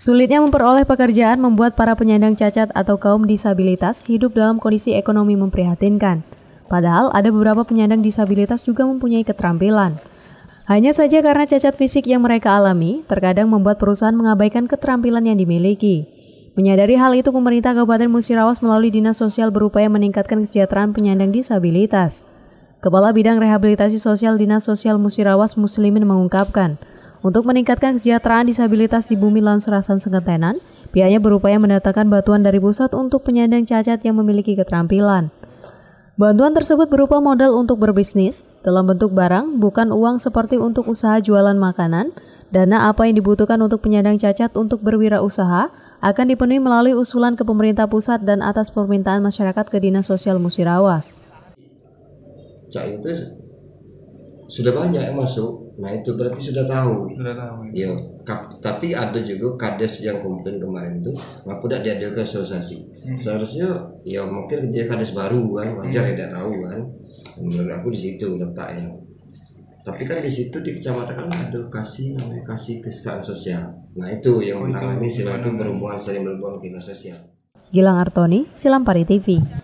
Sulitnya memperoleh pekerjaan membuat para penyandang cacat atau kaum disabilitas hidup dalam kondisi ekonomi memprihatinkan. Padahal ada beberapa penyandang disabilitas juga mempunyai keterampilan. Hanya saja karena cacat fisik yang mereka alami, terkadang membuat perusahaan mengabaikan keterampilan yang dimiliki. Menyadari hal itu, pemerintah Kabupaten Musirawas melalui Dinas Sosial berupaya meningkatkan kesejahteraan penyandang disabilitas. Kepala Bidang Rehabilitasi Sosial Dinas Sosial Musirawas Muslimin mengungkapkan, untuk meningkatkan kesejahteraan disabilitas di bumi Lanserasan Sengetenan, pihaknya berupaya mendatangkan bantuan dari pusat untuk penyandang cacat yang memiliki keterampilan. Bantuan tersebut berupa modal untuk berbisnis dalam bentuk barang, bukan uang seperti untuk usaha jualan makanan. Dana apa yang dibutuhkan untuk penyandang cacat untuk berwirausaha akan dipenuhi melalui usulan ke pemerintah pusat dan atas permintaan masyarakat ke Dinas Sosial Musirawas. Cak itu sudah banyak yang masuk nah itu berarti sudah tahu sudah tahu ya iya, Kap, tapi ada juga kades yang komplain kemarin itu ngaku tidak diadakan sosialisasi hmm. seharusnya ya mungkin dia kades baru kan wajar hmm. tidak ya, tahu kan menurut aku di situ letaknya tapi kan di situ di kecamatan kan ada kasih namanya kasih kesetaraan sosial nah itu yang oh, menangani silaturahmi berhubungan saling berhubungan kinerja sosial Gilang Artoni Silampari TV